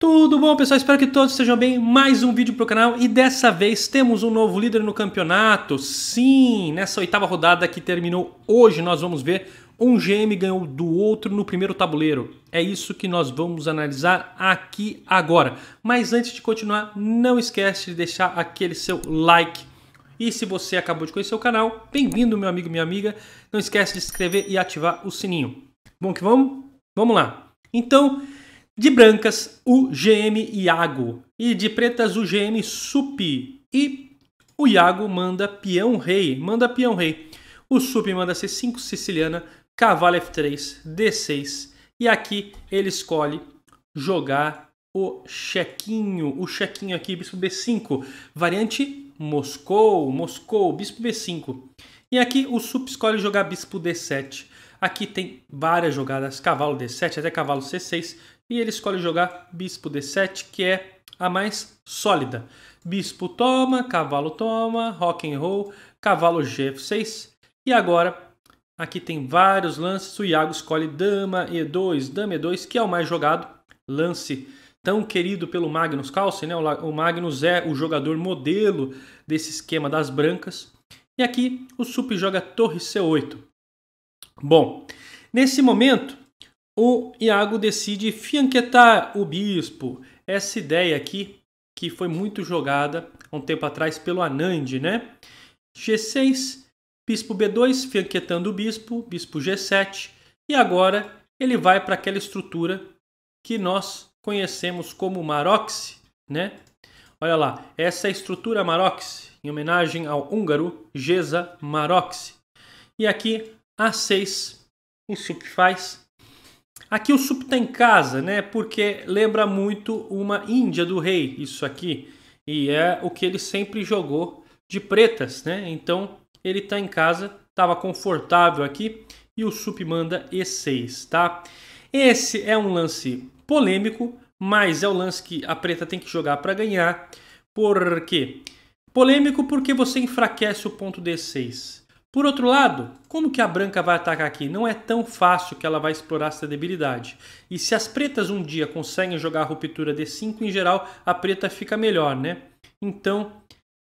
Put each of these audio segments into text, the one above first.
Tudo bom, pessoal? Espero que todos estejam bem. Mais um vídeo para o canal e dessa vez temos um novo líder no campeonato. Sim, nessa oitava rodada que terminou hoje, nós vamos ver um GM ganhou do outro no primeiro tabuleiro. É isso que nós vamos analisar aqui agora. Mas antes de continuar, não esquece de deixar aquele seu like. E se você acabou de conhecer o canal, bem-vindo, meu amigo, minha amiga. Não esquece de se inscrever e ativar o sininho. Bom que vamos? Vamos lá. Então, de brancas, o GM Iago. E de pretas, o GM Sup. E o Iago manda peão rei. Manda peão rei. O Sup manda C5 siciliana, cavalo F3, D6. E aqui ele escolhe jogar o chequinho. O chequinho aqui, bispo B5. Variante Moscou, Moscou, bispo B5. E aqui o Sup escolhe jogar bispo D7. Aqui tem várias jogadas, cavalo D7 até cavalo C6 e ele escolhe jogar bispo d7, que é a mais sólida. Bispo toma, cavalo toma, rock and roll, cavalo g6. E agora, aqui tem vários lances. O Iago escolhe dama e2, dama e2, que é o mais jogado lance tão querido pelo Magnus Carlsen, né? O Magnus é o jogador modelo desse esquema das brancas. E aqui o Sup joga torre c8. Bom, nesse momento o Iago decide fianquetar o bispo. Essa ideia aqui, que foi muito jogada há um tempo atrás pelo Anand, né? G6, bispo B2, fianquetando o bispo, bispo G7. E agora ele vai para aquela estrutura que nós conhecemos como Maroxe, né? Olha lá, essa é a estrutura Maroxe, em homenagem ao húngaro Geza Maroxe. E aqui, A6, o SUP faz Aqui o sup tá em casa, né? Porque lembra muito uma Índia do rei, isso aqui. E é o que ele sempre jogou de pretas, né? Então ele tá em casa, tava confortável aqui e o sup manda E6, tá? Esse é um lance polêmico, mas é o lance que a preta tem que jogar para ganhar. Por quê? Polêmico porque você enfraquece o ponto D6. Por outro lado, como que a branca vai atacar aqui? Não é tão fácil que ela vai explorar essa debilidade. E se as pretas um dia conseguem jogar a ruptura D5, em geral a preta fica melhor, né? Então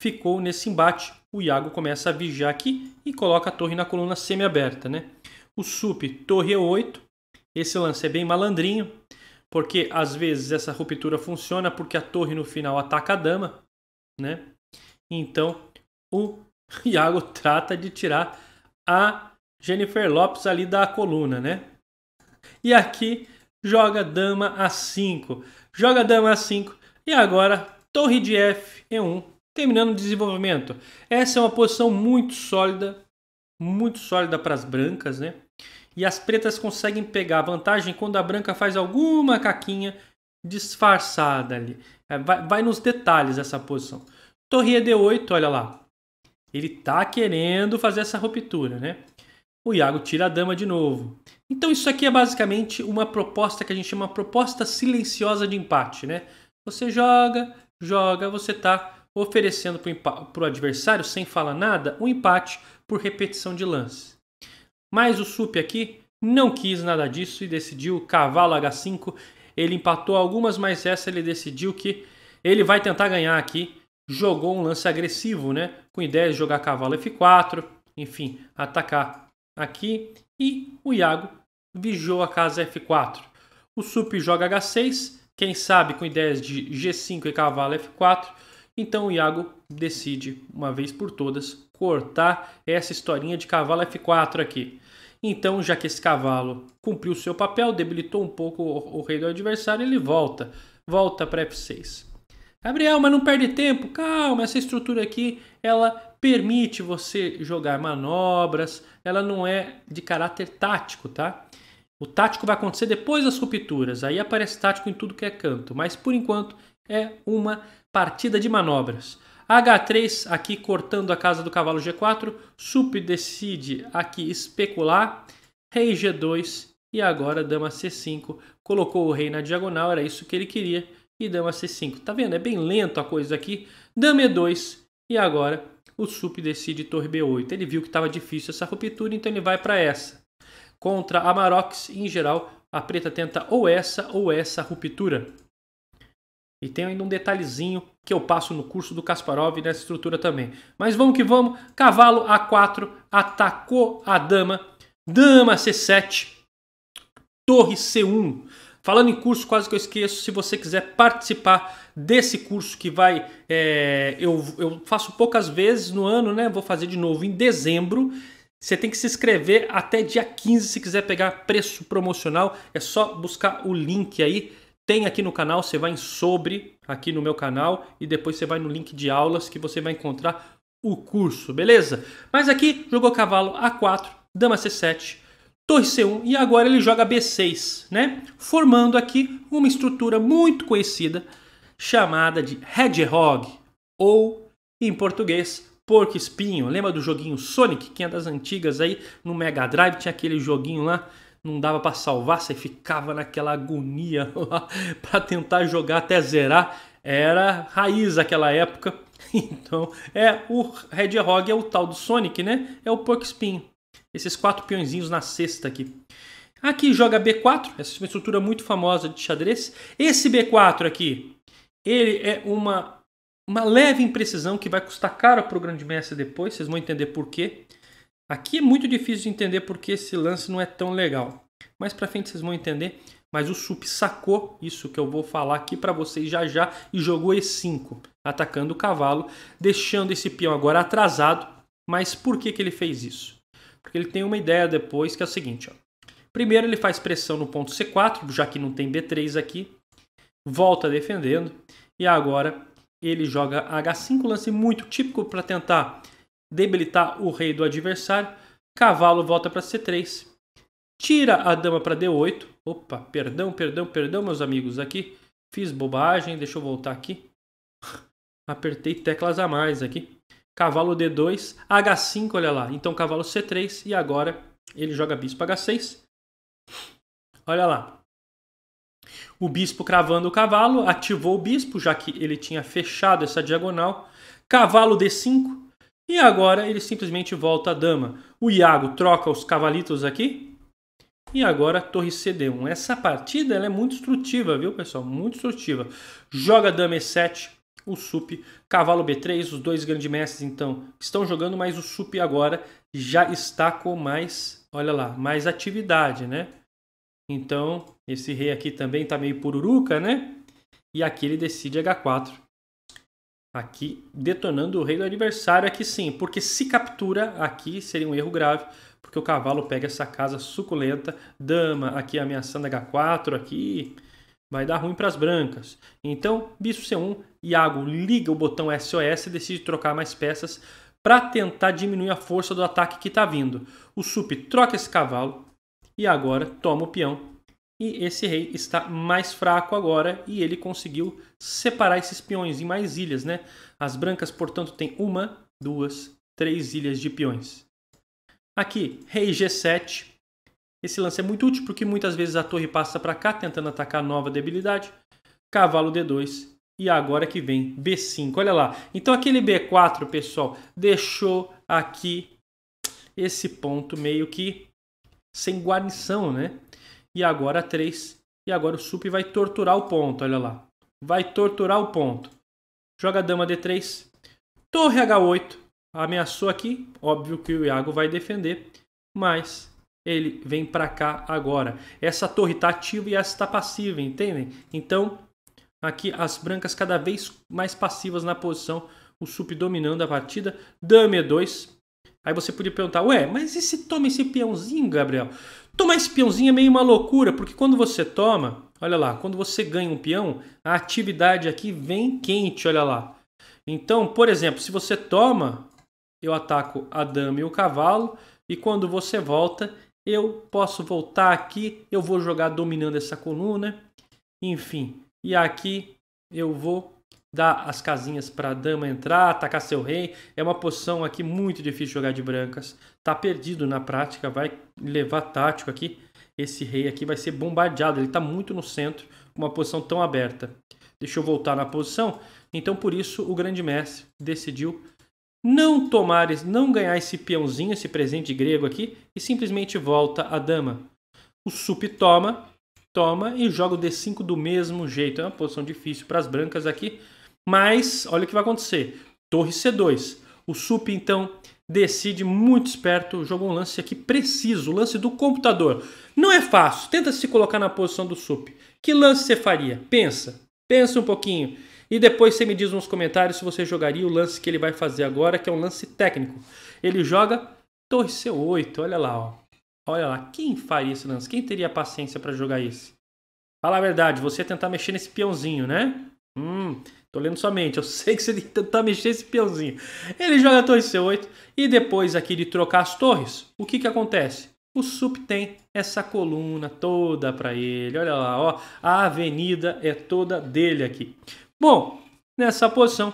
ficou nesse embate. O Iago começa a vigiar aqui e coloca a torre na coluna semi-aberta, né? O sup torre E8. Esse lance é bem malandrinho, porque às vezes essa ruptura funciona porque a torre no final ataca a dama, né? Então o Iago trata de tirar a Jennifer Lopes ali da coluna, né? E aqui joga dama a 5. Joga dama a 5 e agora torre de F E1, terminando o desenvolvimento. Essa é uma posição muito sólida, muito sólida para as brancas, né? E as pretas conseguem pegar vantagem quando a branca faz alguma caquinha disfarçada ali. É, vai, vai nos detalhes essa posição. Torre é E D8, olha lá. Ele tá querendo fazer essa ruptura, né? O Iago tira a dama de novo. Então isso aqui é basicamente uma proposta que a gente chama proposta silenciosa de empate, né? Você joga, joga, você tá oferecendo para o adversário, sem falar nada, um empate por repetição de lance. Mas o Sup aqui não quis nada disso e decidiu cavalo H5. Ele empatou algumas, mas essa ele decidiu que ele vai tentar ganhar aqui jogou um lance agressivo, né? Com ideia de jogar cavalo F4, enfim, atacar aqui. E o Iago vigiou a casa F4. O Sup joga H6, quem sabe com ideias de G5 e cavalo F4. Então o Iago decide, uma vez por todas, cortar essa historinha de cavalo F4 aqui. Então, já que esse cavalo cumpriu seu papel, debilitou um pouco o, o rei do adversário, ele volta. Volta para F6. Gabriel, mas não perde tempo. Calma, essa estrutura aqui, ela permite você jogar manobras, ela não é de caráter tático, tá? O tático vai acontecer depois das rupturas, aí aparece tático em tudo que é canto, mas por enquanto é uma partida de manobras. H3 aqui cortando a casa do cavalo G4, Sup decide aqui especular, Rei G2 e agora Dama C5, colocou o rei na diagonal, era isso que ele queria e dama c5. Tá vendo? É bem lento a coisa aqui. Dama e2 e agora o sup decide torre b8. Ele viu que estava difícil essa ruptura, então ele vai para essa. Contra a Marox, em geral, a preta tenta ou essa ou essa ruptura. E tem ainda um detalhezinho que eu passo no curso do Kasparov nessa estrutura também. Mas vamos que vamos. Cavalo A4 atacou a dama. Dama C7. Torre C1. Falando em curso, quase que eu esqueço, se você quiser participar desse curso que vai, é, eu, eu faço poucas vezes no ano, né? Vou fazer de novo em dezembro. Você tem que se inscrever até dia 15 se quiser pegar preço promocional. É só buscar o link aí. Tem aqui no canal, você vai em sobre, aqui no meu canal, e depois você vai no link de aulas que você vai encontrar o curso, beleza? Mas aqui jogou cavalo A4, dama C7 Torre C1 e agora ele joga B6, né? Formando aqui uma estrutura muito conhecida chamada de Hedgehog ou em português porco espinho. Lembra do joguinho Sonic, que é das antigas aí no Mega Drive tinha aquele joguinho lá não dava para salvar, você ficava naquela agonia lá para tentar jogar até zerar. Era raiz aquela época. Então, é o Hedgehog é o tal do Sonic, né? É o porco espinho esses quatro peõezinhos na cesta aqui. Aqui joga B4, essa é estrutura muito famosa de xadrez. Esse B4 aqui, ele é uma, uma leve imprecisão que vai custar caro para o grande mestre depois, vocês vão entender por quê. Aqui é muito difícil de entender porque esse lance não é tão legal. Mais para frente vocês vão entender, mas o Sup sacou isso que eu vou falar aqui para vocês já já e jogou E5, atacando o cavalo, deixando esse peão agora atrasado. Mas por que, que ele fez isso? Porque ele tem uma ideia depois que é o seguinte: ó. primeiro ele faz pressão no ponto C4, já que não tem B3 aqui, volta defendendo, e agora ele joga H5, lance muito típico para tentar debilitar o rei do adversário. Cavalo volta para C3, tira a dama para D8. Opa, perdão, perdão, perdão, meus amigos aqui. Fiz bobagem, deixa eu voltar aqui. Apertei teclas a mais aqui cavalo D2, H5, olha lá. Então cavalo C3 e agora ele joga bispo H6. Olha lá. O bispo cravando o cavalo, ativou o bispo, já que ele tinha fechado essa diagonal. Cavalo D5 e agora ele simplesmente volta a dama. O Iago troca os cavalitos aqui. E agora torre CD1. Essa partida ela é muito instrutiva, viu, pessoal? Muito instrutiva. Joga dama E7, o SUP, cavalo B3, os dois grandes mestres então estão jogando, mas o SUP agora já está com mais, olha lá, mais atividade, né? Então, esse rei aqui também está meio pururuca, né? E aqui ele decide H4. Aqui detonando o rei do adversário aqui sim, porque se captura aqui seria um erro grave, porque o cavalo pega essa casa suculenta, dama aqui ameaçando H4 aqui, Vai dar ruim para as brancas. Então, bicho C1, Iago liga o botão SOS e decide trocar mais peças para tentar diminuir a força do ataque que está vindo. O Sup troca esse cavalo e agora toma o peão. E esse rei está mais fraco agora e ele conseguiu separar esses peões em mais ilhas, né? As brancas, portanto, têm uma, duas, três ilhas de peões. Aqui, rei G7, esse lance é muito útil porque muitas vezes a torre passa para cá tentando atacar nova debilidade. Cavalo D2 e agora que vem B5. Olha lá. Então aquele B4, pessoal, deixou aqui esse ponto meio que sem guarnição, né? E agora 3. E agora o sup vai torturar o ponto, olha lá. Vai torturar o ponto. Joga dama D3. Torre H8. Ameaçou aqui. Óbvio que o Iago vai defender. Mas ele vem para cá agora. Essa torre está ativa e essa está passiva, entendem? Então, aqui as brancas cada vez mais passivas na posição, o sup dominando a partida, dame e2. É Aí você podia perguntar, ué, mas e se toma esse peãozinho, Gabriel? Tomar esse peãozinho é meio uma loucura, porque quando você toma, olha lá, quando você ganha um peão, a atividade aqui vem quente, olha lá. Então, por exemplo, se você toma, eu ataco a dama e o cavalo, e quando você volta, eu posso voltar aqui, eu vou jogar dominando essa coluna, enfim. E aqui eu vou dar as casinhas para a dama entrar, atacar seu rei. É uma posição aqui muito difícil jogar de brancas. Está perdido na prática, vai levar tático aqui. Esse rei aqui vai ser bombardeado, ele está muito no centro, com uma posição tão aberta. Deixa eu voltar na posição. Então, por isso, o grande mestre decidiu não tomares, não ganhar esse peãozinho, esse presente grego aqui, e simplesmente volta a dama. O sup toma, toma e joga o d5 do mesmo jeito. É uma posição difícil para as brancas aqui, mas olha o que vai acontecer. Torre c2. O sup então decide muito esperto, jogou um lance aqui preciso, o lance do computador. Não é fácil, tenta se colocar na posição do sup. Que lance você faria? Pensa, pensa um pouquinho. E depois você me diz nos comentários se você jogaria o lance que ele vai fazer agora, que é um lance técnico. Ele joga torre C8, olha lá, ó. Olha lá, quem faria esse lance? Quem teria paciência para jogar isso? Fala a verdade, você ia tentar mexer nesse peãozinho, né? Hum, tô lendo sua mente, eu sei que você ia tentar mexer esse peãozinho. Ele joga torre C8 e depois aqui de trocar as torres, o que que acontece? O sup tem essa coluna toda para ele. Olha lá, ó, a avenida é toda dele aqui. Bom, nessa posição,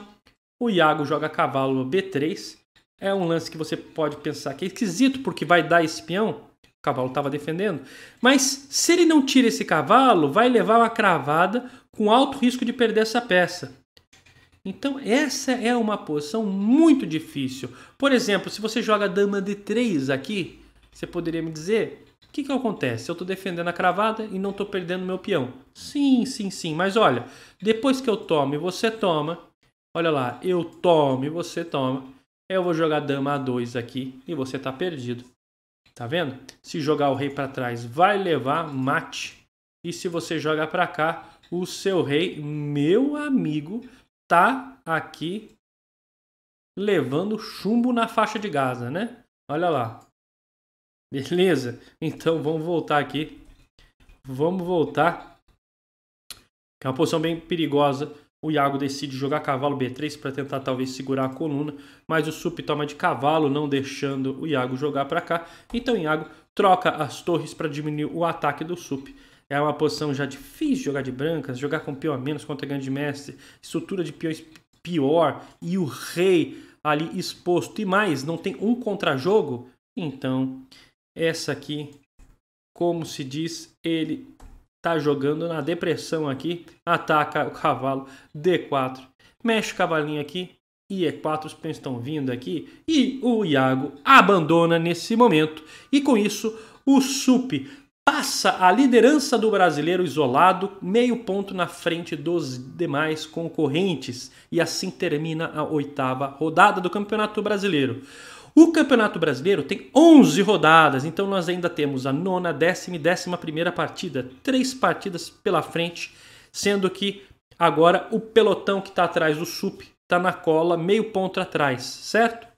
o Iago joga cavalo B3. É um lance que você pode pensar que é esquisito porque vai dar espião. O cavalo estava defendendo. Mas se ele não tira esse cavalo, vai levar uma cravada com alto risco de perder essa peça. Então, essa é uma posição muito difícil. Por exemplo, se você joga dama D3 aqui, você poderia me dizer que, que acontece? Eu estou defendendo a cravada e não estou perdendo meu peão. Sim, sim, sim. Mas olha, depois que eu tomo e você toma, olha lá, eu tomo e você toma, eu vou jogar dama A2 aqui e você está perdido. Tá vendo? Se jogar o rei para trás, vai levar mate. E se você jogar para cá, o seu rei, meu amigo, tá aqui levando chumbo na faixa de Gaza, né? Olha lá, Beleza? Então vamos voltar aqui. Vamos voltar. Que é uma posição bem perigosa. O Iago decide jogar cavalo B3 para tentar talvez segurar a coluna, mas o Sup toma de cavalo, não deixando o Iago jogar para cá. Então o Iago troca as torres para diminuir o ataque do Sup. É uma posição já difícil jogar de brancas, jogar com peão a menos contra grande mestre, estrutura de peões pior e o rei ali exposto e mais, não tem um contra-jogo. Então essa aqui, como se diz, ele tá jogando na depressão aqui, ataca o cavalo D4. Mexe o cavalinho aqui e E4, os pães estão vindo aqui e o Iago abandona nesse momento. E com isso, o SUP passa a liderança do brasileiro isolado, meio ponto na frente dos demais concorrentes. E assim termina a oitava rodada do Campeonato Brasileiro. O Campeonato Brasileiro tem 11 rodadas, então nós ainda temos a nona, décima e décima primeira partida, três partidas pela frente, sendo que agora o pelotão que está atrás do SUP está na cola, meio ponto atrás, certo?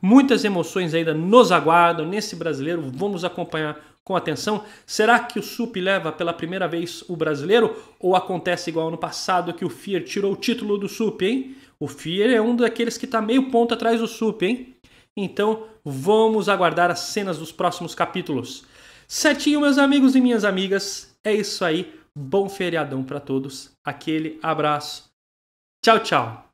Muitas emoções ainda nos aguardam nesse brasileiro, vamos acompanhar com atenção. Será que o SUP leva pela primeira vez o brasileiro? Ou acontece igual ano passado que o FIR tirou o título do SUP, hein? O FIR é um daqueles que está meio ponto atrás do SUP, hein? Então vamos aguardar as cenas dos próximos capítulos. Certinho, meus amigos e minhas amigas. É isso aí. Bom feriadão para todos. Aquele abraço. Tchau, tchau.